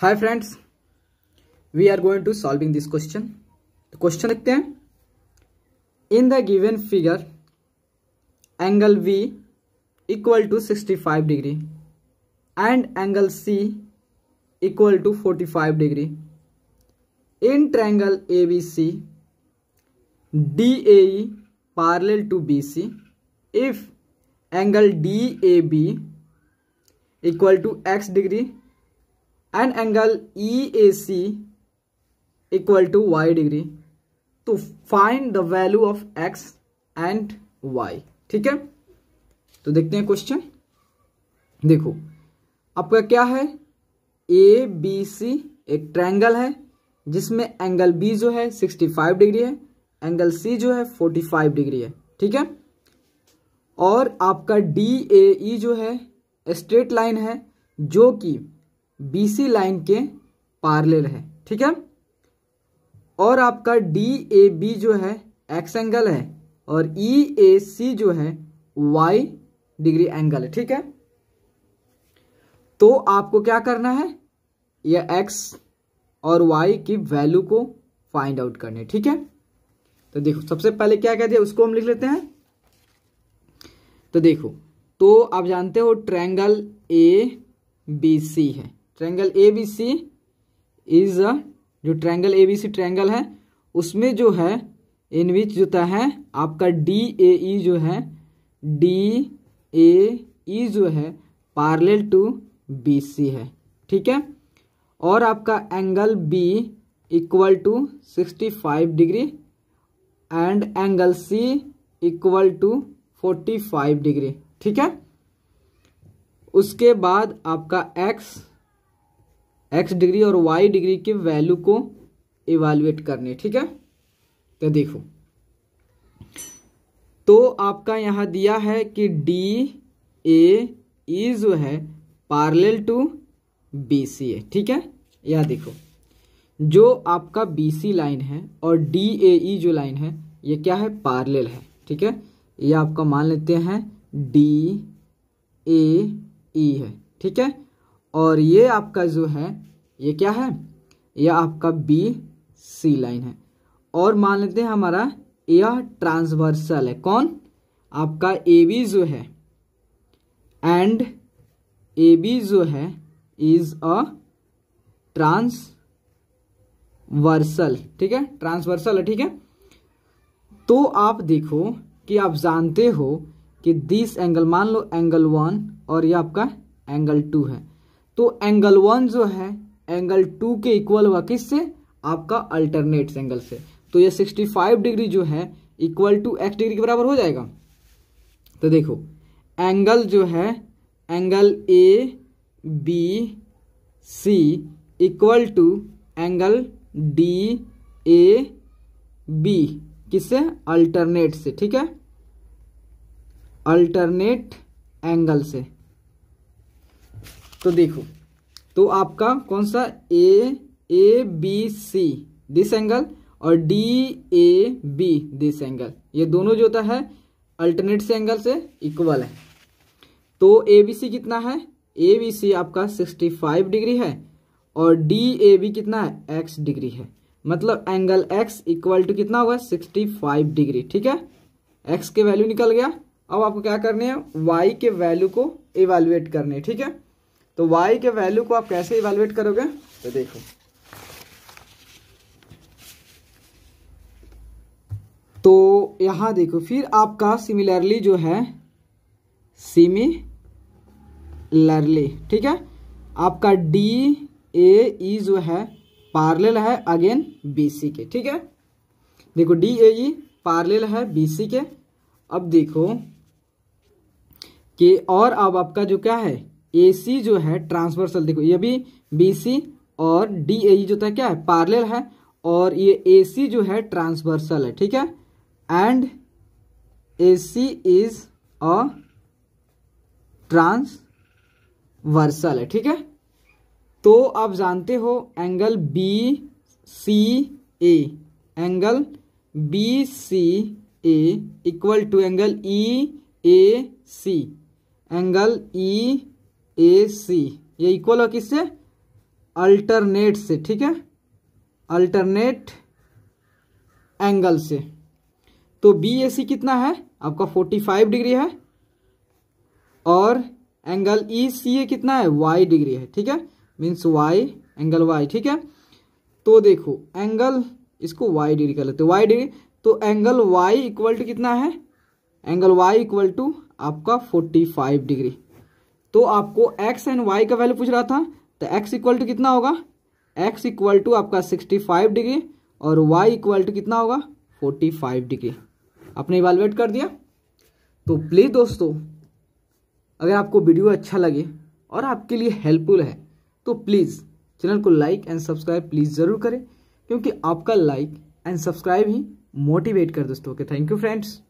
hi friends we are going to solving this question question देखते हैं in the given figure angle B equal to 65 degree and angle C equal to 45 degree in triangle A B C D A parallel to B C if angle D A B equal to X degree and angle E A C equal to Y degree to find the value of X and Y ठीक है तो देखते हैं question देखो आपका क्या है ए B सी एक ट्रैंगल है जिसमें एंगल बी जो है 65 डिग्री है एंगल सी जो है 45 डिग्री है ठीक है और आपका डी ए ई जो है स्ट्रेट लाइन है जो कि बीसी लाइन के पार्लेल है ठीक है और आपका डी ए बी जो है एक्स एंगल है और ई ए सी जो है वाई डिग्री एंगल है ठीक है तो आपको क्या करना है यह एक्स और वाई की वैल्यू को फाइंड आउट करने ठीक है तो देखो सबसे पहले क्या कह दिया उसको हम लिख लेते हैं तो देखो तो आप जानते हो ट्रैंगल ए बी सी है triangle A B C is a जो triangle A B C triangle है उसमें जो है इन विच e जो है आपका डी ए ई जो है डी ए ई जो है पार्ल टू बी सी है ठीक है और आपका angle B equal to sixty five degree and angle C equal to forty five degree ठीक है उसके बाद आपका एक्स एक्स डिग्री और वाई डिग्री के वैल्यू को इवेलुएट करने ठीक है तो देखो तो आपका यहां दिया है कि डी ए जो है पार्लेल टू बी सी ए ठीक है यह देखो जो आपका बी सी लाइन है और डी ए ई जो लाइन है ये क्या है पार्लेल है ठीक है ये आपका मान लेते हैं डी ए ई है ठीक है और ये आपका जो है ये क्या है यह आपका बी सी लाइन है और मान लेते हैं हमारा यह ट्रांसवर्सल है कौन आपका ए बी जो है एंड ए बी जो है इज अ ट्रांसवर्सल ठीक है ट्रांसवर्सल है ठीक है तो आप देखो कि आप जानते हो कि दिस एंगल मान लो एंगल वन और यह आपका एंगल टू है तो एंगल वन जो है एंगल टू के इक्वल हुआ किससे आपका अल्टरनेट एंगल से तो ये सिक्सटी फाइव डिग्री जो है इक्वल टू एक्स डिग्री के बराबर हो जाएगा तो देखो एंगल जो है angle A B C equal to angle D A B किससे अल्टरनेट से ठीक है अल्टरनेट एंगल से तो देखो तो आपका कौन सा A A B C this angle और D A B this angle ये दोनों जो होता है अल्टरनेट से एंगल से इक्वल है तो ए बी सी कितना है ए बी सी आपका सिक्सटी फाइव डिग्री है और डी ए बी कितना है एक्स डिग्री है मतलब एंगल एक्स इक्वल टू कितना होगा सिक्सटी फाइव डिग्री ठीक है एक्स के वैल्यू निकल गया अब आपको क्या करने है वाई के वैल्यू को इवेलुएट करने ठीक है तो वाई के वैल्यू को आप कैसे इवेलुएट करोगे तो देखो तो यहां देखो फिर आपका सिमिलरली जो है सिमिलरली ठीक है आपका डी ए e जो है पार्लेल है अगेन बी सी के ठीक है देखो डी ए ई है बी सी के अब देखो कि और अब आपका जो क्या है ए सी जो है ट्रांसवर्सल देखो ये भी बी सी और डी ए e जो था क्या है पार्लर है और ये ए सी जो है ट्रांसवर्सल है ठीक है and A C is a transversal है ठीक है तो आप जानते हो angle B C A angle B C A equal to angle E A C angle E A C ये इक्वल है किससे अल्टरनेट से ठीक है अल्टरनेट एंगल से तो बी ए सी कितना है आपका फोर्टी फाइव डिग्री है और एंगल ई सी ए कितना है वाई डिग्री है ठीक है मीन्स वाई एंगल वाई ठीक है तो देखो एंगल इसको वाई डिग्री कर लेते वाई डिग्री तो एंगल वाई इक्वल टू कितना है एंगल वाई इक्वल टू आपका फोर्टी फाइव डिग्री तो आपको एक्स एंड वाई का वैल्यू पूछ रहा था तो एक्स इक्वल टू कितना होगा एक्स इक्वल टू आपका सिक्सटी फाइव डिग्री और वाई इक्वल टू कितना होगा फोर्टी फाइव डिग्री आपने इवेलुएट कर दिया तो प्लीज़ दोस्तों अगर आपको वीडियो अच्छा लगे और आपके लिए हेल्पफुल है तो प्लीज़ चैनल को लाइक एंड सब्सक्राइब प्लीज़ ज़रूर करें क्योंकि आपका लाइक एंड सब्सक्राइब ही मोटिवेट कर दोस्तों ओके थैंक यू फ्रेंड्स